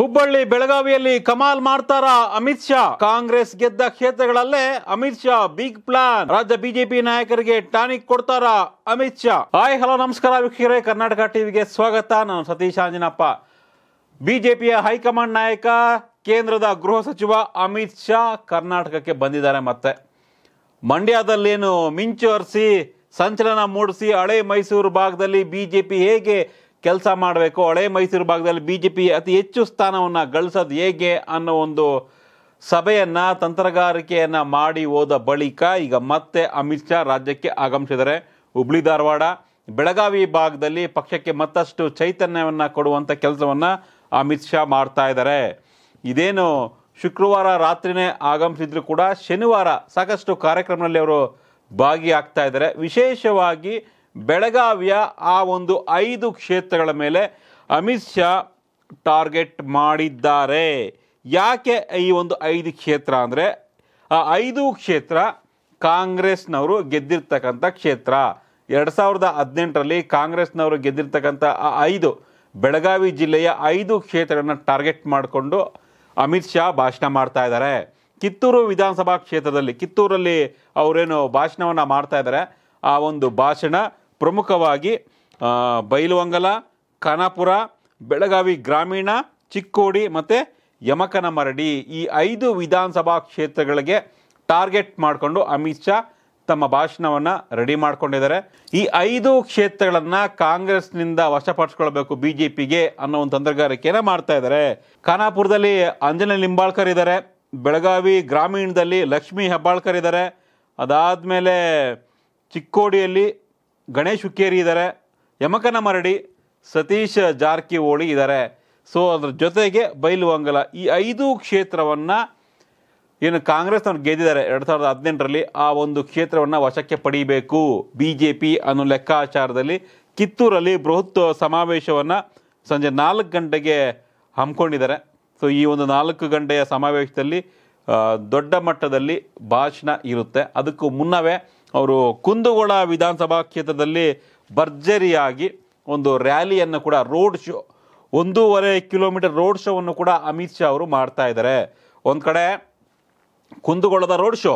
ಹುಬ್ಬಳ್ಳಿ ಬೆಳಗಾವಿಯಲ್ಲಿ ಕಮಾಲ್ ಮಾಡ್ತಾರ ಅಮಿತ್ ಶಾ ಕಾಂಗ್ರೆಸ್ ಗೆದ್ದ ಕ್ಷೇತ್ರಗಳಲ್ಲೇ ಅಮಿತ್ ಶಾ ಬಿಗ್ ಪ್ಲಾನ್ ರಾಜ್ಯ ಬಿಜೆಪಿ ನಾಯಕರಿಗೆ ಟಾನಿಕ್ ಕೊಡ್ತಾರ ಅಮಿತ್ ಶಾ ಹಾಯ್ ಹಲೋ ನಮಸ್ಕಾರ ವೀಕ್ಷಕರೇ ಕರ್ನಾಟಕ ಟಿವಿಗೆ ಸ್ವಾಗತ ನಾನು ಸತೀಶ್ ಆಂಜನಪ್ಪ ಬಿಜೆಪಿಯ ಹೈಕಮಾಂಡ್ ನಾಯಕ ಕೇಂದ್ರದ ಗೃಹ ಸಚಿವ ಅಮಿತ್ ಶಾ ಕರ್ನಾಟಕಕ್ಕೆ ಬಂದಿದ್ದಾರೆ ಮತ್ತೆ ಮಂಡ್ಯದಲ್ಲೇನು ಮಿಂಚು ಹರಿಸಿ ಸಂಚಲನ ಮೂಡಿಸಿ ಹಳೆ ಮೈಸೂರು ಭಾಗದಲ್ಲಿ ಬಿಜೆಪಿ ಹೇಗೆ ಕೆಲಸ ಮಾಡಬೇಕು ಹಳೆ ಮೈಸೂರು ಭಾಗದಲ್ಲಿ ಬಿ ಜೆ ಪಿ ಅತಿ ಹೆಚ್ಚು ಸ್ಥಾನವನ್ನು ಗಳಿಸೋದು ಹೇಗೆ ಅನ್ನೋ ಒಂದು ಸಭೆಯನ್ನು ತಂತ್ರಗಾರಿಕೆಯನ್ನು ಮಾಡಿ ಹೋದ ಬಳಿಕ ಈಗ ಮತ್ತೆ ಅಮಿತ್ ಶಾ ರಾಜ್ಯಕ್ಕೆ ಆಗಮಿಸಿದರೆ ಹುಬ್ಳಿ ಧಾರವಾಡ ಬೆಳಗಾವಿ ಭಾಗದಲ್ಲಿ ಪಕ್ಷಕ್ಕೆ ಮತ್ತಷ್ಟು ಚೈತನ್ಯವನ್ನು ಕೊಡುವಂಥ ಕೆಲಸವನ್ನು ಅಮಿತ್ ಶಾ ಮಾಡ್ತಾ ಇದ್ದಾರೆ ಇದೇನು ಶುಕ್ರವಾರ ರಾತ್ರಿಯೇ ಆಗಮಿಸಿದ್ರು ಕೂಡ ಶನಿವಾರ ಸಾಕಷ್ಟು ಕಾರ್ಯಕ್ರಮದಲ್ಲಿ ಅವರು ಭಾಗಿಯಾಗ್ತಾ ಇದ್ದಾರೆ ವಿಶೇಷವಾಗಿ ಬೆಳಗಾವಿಯ ಆ ಒಂದು ಐದು ಕ್ಷೇತ್ರಗಳ ಮೇಲೆ ಅಮಿತ್ ಶಾ ಟಾರ್ಗೆಟ್ ಮಾಡಿದ್ದಾರೆ ಯಾಕೆ ಈ ಒಂದು ಐದು ಕ್ಷೇತ್ರ ಅಂದರೆ ಆ ಐದು ಕ್ಷೇತ್ರ ಕಾಂಗ್ರೆಸ್ನವರು ಗೆದ್ದಿರ್ತಕ್ಕಂಥ ಕ್ಷೇತ್ರ ಎರಡು ಸಾವಿರದ ಹದಿನೆಂಟರಲ್ಲಿ ಕಾಂಗ್ರೆಸ್ನವರು ಗೆದ್ದಿರ್ತಕ್ಕಂಥ ಆ ಐದು ಬೆಳಗಾವಿ ಜಿಲ್ಲೆಯ ಐದು ಕ್ಷೇತ್ರಗಳನ್ನು ಟಾರ್ಗೆಟ್ ಮಾಡಿಕೊಂಡು ಅಮಿತ್ ಶಾ ಭಾಷಣ ಮಾಡ್ತಾ ಇದ್ದಾರೆ ಕಿತ್ತೂರು ವಿಧಾನಸಭಾ ಕ್ಷೇತ್ರದಲ್ಲಿ ಕಿತ್ತೂರಲ್ಲಿ ಅವರೇನು ಭಾಷಣವನ್ನು ಮಾಡ್ತಾ ಇದ್ದಾರೆ ಆ ಒಂದು ಭಾಷಣ ಪ್ರಮುಖವಾಗಿ ಬೈಲುವಂಗಲ ಖಾನಾಪುರ ಬೆಳಗಾವಿ ಗ್ರಾಮೀಣ ಚಿಕ್ಕೋಡಿ ಮತ್ತು ಯಮಕನ ಮರಡಿ ಈ ಐದು ವಿಧಾನಸಭಾ ಕ್ಷೇತ್ರಗಳಿಗೆ ಟಾರ್ಗೆಟ್ ಮಾಡಿಕೊಂಡು ಅಮಿತ್ ಶಾ ತಮ್ಮ ಭಾಷಣವನ್ನು ರೆಡಿ ಮಾಡ್ಕೊಂಡಿದ್ದಾರೆ ಈ ಐದು ಕ್ಷೇತ್ರಗಳನ್ನು ಕಾಂಗ್ರೆಸ್ನಿಂದ ವಶಪಡಿಸ್ಕೊಳ್ಬೇಕು ಬಿ ಜೆ ಪಿಗೆ ಅನ್ನೋ ಒಂದು ತಂತ್ರಗಾರಿಕೆಯನ್ನು ಮಾಡ್ತಾ ಇದ್ದಾರೆ ಖಾನಾಪುರದಲ್ಲಿ ಅಂಜನ ಲಿಂಬಾಳ್ಕರ್ ಇದ್ದಾರೆ ಬೆಳಗಾವಿ ಗ್ರಾಮೀಣದಲ್ಲಿ ಲಕ್ಷ್ಮೀ ಹೆಬ್ಬಾಳ್ಕರ್ ಇದ್ದಾರೆ ಅದಾದಮೇಲೆ ಚಿಕ್ಕೋಡಿಯಲ್ಲಿ ಗಣೇಶ್ ಹುಕ್ಕೇರಿ ಇದ್ದಾರೆ ಯಮಕನ ಮರಡಿ ಸತೀಶ್ ಜಾರಕಿಹೊಳಿ ಇದ್ದಾರೆ ಸೊ ಅದರ ಜೊತೆಗೆ ಬೈಲುವಂಗಲ ಈ ಐದು ಕ್ಷೇತ್ರವನ್ನು ಏನು ಕಾಂಗ್ರೆಸ್ ಅವ್ರು ಗೆದ್ದಿದ್ದಾರೆ ಎರಡು ಸಾವಿರದ ಹದಿನೆಂಟರಲ್ಲಿ ಆ ಒಂದು ಕ್ಷೇತ್ರವನ್ನು ವಶಕ್ಕೆ ಪಡೀಬೇಕು ಬಿ ಜೆ ಪಿ ಅನ್ನೋ ಲೆಕ್ಕಾಚಾರದಲ್ಲಿ ಕಿತ್ತೂರಲ್ಲಿ ಬೃಹತ್ ಸಮಾವೇಶವನ್ನು ಸಂಜೆ ನಾಲ್ಕು ಗಂಟೆಗೆ ಹಮ್ಮಿಕೊಂಡಿದ್ದಾರೆ ಸೊ ಈ ಒಂದು ನಾಲ್ಕು ಗಂಟೆಯ ಸಮಾವೇಶದಲ್ಲಿ ದೊಡ್ಡ ಮಟ್ಟದಲ್ಲಿ ಭಾಷಣ ಇರುತ್ತೆ ಅದಕ್ಕೂ ಮುನ್ನವೇ ಅವರು ಕುಂದಗೋಳ ವಿಧಾನಸಭಾ ಕ್ಷೇತ್ರದಲ್ಲಿ ಭರ್ಜರಿಯಾಗಿ ಒಂದು ರ್ಯಾಲಿಯನ್ನು ಕೂಡ ರೋಡ್ ಶೋ ಒಂದೂವರೆ ಕಿಲೋಮೀಟರ್ ರೋಡ್ ಶೋವನ್ನು ಕೂಡ ಅಮಿತ್ ಶಾ ಅವರು ಮಾಡ್ತಾ ಇದ್ದಾರೆ ಒಂದು ಕಡೆ ಕುಂದಗೋಳದ ರೋಡ್ ಶೋ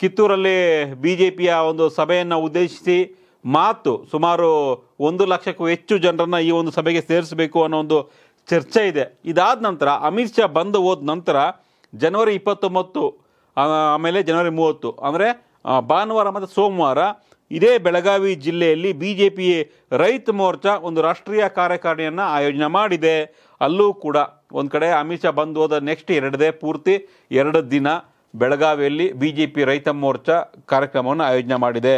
ಕಿತ್ತೂರಲ್ಲಿ ಬಿ ಜೆ ಪಿಯ ಒಂದು ಸಭೆಯನ್ನು ಉದ್ದೇಶಿಸಿ ಮಾತು ಸುಮಾರು ಒಂದು ಲಕ್ಷಕ್ಕೂ ಹೆಚ್ಚು ಜನರನ್ನು ಈ ಒಂದು ಸಭೆಗೆ ಸೇರಿಸಬೇಕು ಅನ್ನೋ ಒಂದು ಚರ್ಚೆ ಇದೆ ಇದಾದ ನಂತರ ಅಮಿತ್ ಶಾ ಬಂದು ಹೋದ ನಂತರ ಜನವರಿ ಇಪ್ಪತ್ತೊಂಬತ್ತು ಆಮೇಲೆ ಜನವರಿ ಮೂವತ್ತು ಅಂದರೆ ಭಾನುವಾರ ಮತ್ತು ಸೋಮವಾರ ಇದೇ ಬೆಳಗಾವಿ ಜಿಲ್ಲೆಯಲ್ಲಿ ಬಿ ಜೆ ಪಿ ರೈತ ಮೋರ್ಚಾ ಒಂದು ರಾಷ್ಟ್ರೀಯ ಕಾರ್ಯಕಾರಿಣಿಯನ್ನು ಆಯೋಜನೆ ಮಾಡಿದೆ ಅಲ್ಲೂ ಕೂಡ ಒಂದು ಕಡೆ ಅಮಿತ್ ಶಾ ಬಂದು ಹೋದ ನೆಕ್ಸ್ಟ್ ಎರಡದೇ ಪೂರ್ತಿ ಎರಡು ದಿನ ಬೆಳಗಾವಿಯಲ್ಲಿ ಬಿ ಜೆ ಪಿ ರೈತ ಮೋರ್ಚಾ ಕಾರ್ಯಕ್ರಮವನ್ನು ಆಯೋಜನೆ ಮಾಡಿದೆ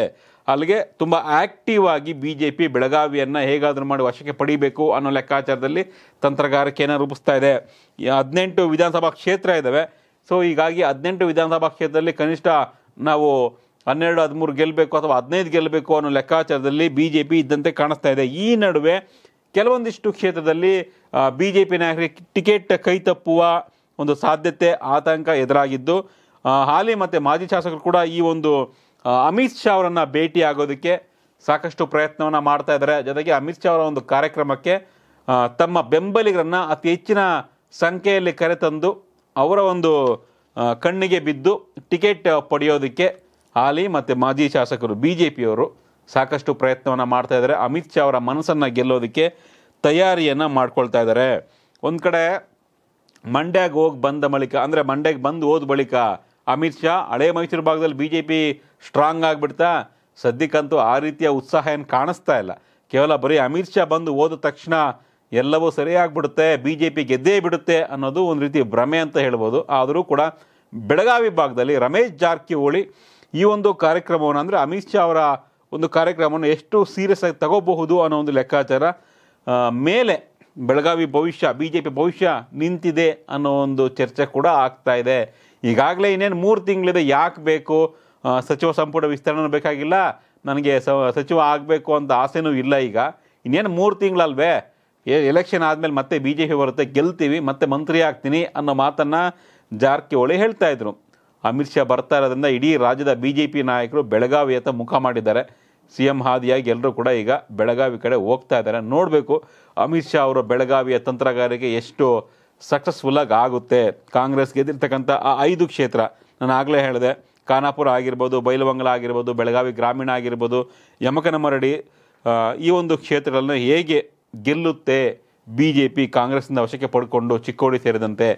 ಅಲ್ಲಿಗೆ ತುಂಬ ಆ್ಯಕ್ಟಿವ್ ಆಗಿ ಬಿ ಜೆ ಪಿ ಬೆಳಗಾವಿಯನ್ನು ಹೇಗಾದರೂ ಮಾಡಿ ವಶಕ್ಕೆ ಪಡಿಬೇಕು ಅನ್ನೋ ಲೆಕ್ಕಾಚಾರದಲ್ಲಿ ತಂತ್ರಗಾರಿಕೆಯನ್ನು ರೂಪಿಸ್ತಾ ಇದೆ ಹದಿನೆಂಟು ವಿಧಾನಸಭಾ ಕ್ಷೇತ್ರ ಇದ್ದಾವೆ ಸೊ ಹೀಗಾಗಿ ಹದಿನೆಂಟು ವಿಧಾನಸಭಾ ಕ್ಷೇತ್ರದಲ್ಲಿ ಕನಿಷ್ಠ ನಾವು ಹನ್ನೆರಡು ಹದಿಮೂರು ಗೆಲ್ಲಬೇಕು ಅಥವಾ ಹದಿನೈದು ಗೆಲ್ಲಬೇಕು ಅನ್ನೋ ಲೆಕ್ಕಾಚಾರದಲ್ಲಿ ಬಿ ಜೆ ಪಿ ಇದ್ದಂತೆ ಕಾಣಿಸ್ತಾ ಇದೆ ಈ ನಡುವೆ ಕೆಲವೊಂದಿಷ್ಟು ಕ್ಷೇತ್ರದಲ್ಲಿ ಬಿ ಜೆ ಪಿ ನಾಯಕರಿಗೆ ಟಿಕೆಟ್ ಕೈ ತಪ್ಪುವ ಒಂದು ಸಾಧ್ಯತೆ ಆತಂಕ ಎದುರಾಗಿದ್ದು ಹಾಲಿ ಮತ್ತು ಮಾಜಿ ಶಾಸಕರು ಕೂಡ ಈ ಒಂದು ಅಮಿತ್ ಶಾ ಅವರನ್ನು ಭೇಟಿಯಾಗೋದಕ್ಕೆ ಆಗೋದಕ್ಕೆ ಸಾಕಷ್ಟು ಪ್ರಯತ್ನವನ್ನು ಮಾಡ್ತಾ ಇದ್ದಾರೆ ಜೊತೆಗೆ ಅಮಿತ್ ಶಾ ಅವರ ಒಂದು ಕಾರ್ಯಕ್ರಮಕ್ಕೆ ತಮ್ಮ ಬೆಂಬಲಿಗರನ್ನು ಅತಿ ಹೆಚ್ಚಿನ ಸಂಖ್ಯೆಯಲ್ಲಿ ಕರೆತಂದು ಅವರ ಒಂದು ಕಣ್ಣಿಗೆ ಬಿದ್ದು ಟಿಕೆಟ್ ಪಡೆಯೋದಕ್ಕೆ ಹಾಲಿ ಮತ್ತು ಮಾಜಿ ಶಾಸಕರು ಬಿ ಜೆ ಪಿಯವರು ಸಾಕಷ್ಟು ಪ್ರಯತ್ನವನ್ನು ಮಾಡ್ತಾ ಇದ್ದಾರೆ ಅಮಿತ್ ಶಾ ಅವರ ಮನಸ್ಸನ್ನು ಗೆಲ್ಲೋದಕ್ಕೆ ತಯಾರಿಯನ್ನು ಮಾಡ್ಕೊಳ್ತಾ ಇದ್ದಾರೆ ಒಂದು ಕಡೆ ಮಂಡ್ಯಗೆ ಹೋಗಿ ಬಂದ ಬಳಿಕ ಅಂದರೆ ಮಂಡ್ಯಗೆ ಬಂದು ಹೋದ ಬಳಿಕ ಅಮಿತ್ ಶಾ ಹಳೆ ಮೈಸೂರು ಭಾಗದಲ್ಲಿ ಬಿ ಜೆ ಪಿ ಸ್ಟ್ರಾಂಗ್ ಆಗಿಬಿಡ್ತಾ ಸದ್ಯಕ್ಕಂತೂ ಆ ರೀತಿಯ ಉತ್ಸಾಹ ಏನು ಕಾಣಿಸ್ತಾ ಇಲ್ಲ ಕೇವಲ ಬರೀ ಅಮಿತ್ ಶಾ ಬಂದು ಓದ ತಕ್ಷಣ ಎಲ್ಲವೂ ಸರಿಯಾಗಿಬಿಡುತ್ತೆ ಬಿ ಜೆ ಪಿ ಗೆದ್ದೇ ಬಿಡುತ್ತೆ ಅನ್ನೋದು ಒಂದು ರೀತಿ ಭ್ರಮೆ ಅಂತ ಹೇಳ್ಬೋದು ಆದರೂ ಕೂಡ ಬೆಳಗಾವಿ ಭಾಗದಲ್ಲಿ ರಮೇಶ್ ಜಾರಕಿಹೊಳಿ ಈ ಒಂದು ಕಾರ್ಯಕ್ರಮವನ್ನು ಅಂದರೆ ಅಮಿತ್ ಶಾ ಅವರ ಒಂದು ಕಾರ್ಯಕ್ರಮವನ್ನು ಎಷ್ಟು ಸೀರಿಯಸ್ ಆಗಿ ತಗೋಬಹುದು ಅನ್ನೋ ಒಂದು ಲೆಕ್ಕಾಚಾರ ಮೇಲೆ ಬೆಳಗಾವಿ ಭವಿಷ್ಯ ಬಿ ಜೆ ಪಿ ಭವಿಷ್ಯ ನಿಂತಿದೆ ಅನ್ನೋ ಒಂದು ಚರ್ಚೆ ಕೂಡ ಆಗ್ತಾ ಇದೆ ಈಗಾಗಲೇ ಇನ್ನೇನು ಮೂರು ತಿಂಗಳಿದೆ ಯಾಕೆ ಬೇಕು ಸಚಿವ ಸಂಪುಟ ವಿಸ್ತರಣೆ ಬೇಕಾಗಿಲ್ಲ ನನಗೆ ಸಚಿವ ಆಗಬೇಕು ಅಂತ ಆಸೆನೂ ಇಲ್ಲ ಈಗ ಇನ್ನೇನು ಮೂರು ತಿಂಗಳಲ್ವೇ ಎಲೆಕ್ಷನ್ ಆದಮೇಲೆ ಮತ್ತೆ ಬಿ ಜೆ ಪಿ ಬರುತ್ತೆ ಗೆಲ್ತೀವಿ ಮತ್ತೆ ಮಂತ್ರಿ ಆಗ್ತೀನಿ ಅನ್ನೋ ಮಾತನ್ನು ಜಾರಕಿಹೊಳಿ ಹೇಳ್ತಾ ಇದ್ರು ಅಮಿತ್ ಶಾ ಬರ್ತಾ ಇರೋದ್ರಿಂದ ಇಡೀ ರಾಜ್ಯದ ಬಿ ಜೆ ಪಿ ನಾಯಕರು ಬೆಳಗಾವಿ ಅಂತ ಮುಖ ಮಾಡಿದ್ದಾರೆ ಸಿ ಎಂ ಹಾದಿಯಾಗಿ ಎಲ್ಲರೂ ಕೂಡ ಈಗ ಬೆಳಗಾವಿ ಕಡೆ ಹೋಗ್ತಾ ಇದ್ದಾರೆ ನೋಡಬೇಕು ಅಮಿತ್ ಶಾ ಅವರು ಬೆಳಗಾವಿಯ ತಂತ್ರಗಾರಿಕೆ ಎಷ್ಟು ಸಕ್ಸಸ್ಫುಲ್ಲಾಗಿ ಆಗುತ್ತೆ ಕಾಂಗ್ರೆಸ್ ಗೆದ್ದಿರ್ತಕ್ಕಂಥ ಆ ಐದು ಕ್ಷೇತ್ರ ನಾನು ಆಗಲೇ ಹೇಳಿದೆ ಖಾನಾಪುರ ಆಗಿರ್ಬೋದು ಬೈಲವಂಗಲ ಆಗಿರ್ಬೋದು ಬೆಳಗಾವಿ ಗ್ರಾಮೀಣ ಆಗಿರ್ಬೋದು ಯಮಕನಮರಡಿ ಈ ಒಂದು ಕ್ಷೇತ್ರಗಳನ್ನು ಹೇಗೆ ಗೆಲ್ಲುತ್ತೆ ಬಿ ಜೆ ಪಿ ಕಾಂಗ್ರೆಸ್ನಿಂದ ವಶಕ್ಕೆ ಪಡ್ಕೊಂಡು ಚಿಕ್ಕೋಡಿ ಸೇರಿದಂತೆ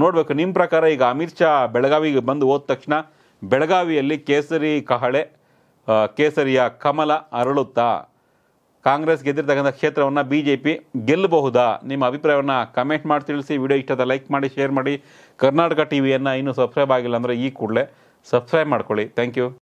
ನೋಡಬೇಕು ನಿಮ್ಮ ಪ್ರಕಾರ ಈಗ ಅಮಿತ್ ಶಾ ಬೆಳಗಾವಿಗೆ ಬಂದು ಹೋದ ತಕ್ಷಣ ಬೆಳಗಾವಿಯಲ್ಲಿ ಕೇಸರಿ ಕಹಳೆ ಕೇಸರಿಯ ಕಮಲ ಅರಳುತ್ತಾ ಕಾಂಗ್ರೆಸ್ ಗೆದ್ದಿರ್ತಕ್ಕಂಥ ಕ್ಷೇತ್ರವನ್ನು ಬಿ ಜೆ ಪಿ ಗೆಲ್ಲಬಹುದಾ ನಿಮ್ಮ ಅಭಿಪ್ರಾಯವನ್ನು ಕಮೆಂಟ್ ಮಾಡಿ ತಿಳಿಸಿ ವಿಡಿಯೋ ಇಷ್ಟದ ಲೈಕ್ ಮಾಡಿ ಶೇರ್ ಮಾಡಿ ಕರ್ನಾಟಕ ಟಿ ವಿಯನ್ನು ಇನ್ನೂ ಸಬ್ಸ್ಕ್ರೈಬ್ ಆಗಿಲ್ಲ ಅಂದರೆ ಈ ಕೂಡಲೇ ಸಬ್ಸ್ಕ್ರೈಬ್ ಮಾಡ್ಕೊಳ್ಳಿ ಥ್ಯಾಂಕ್ ಯು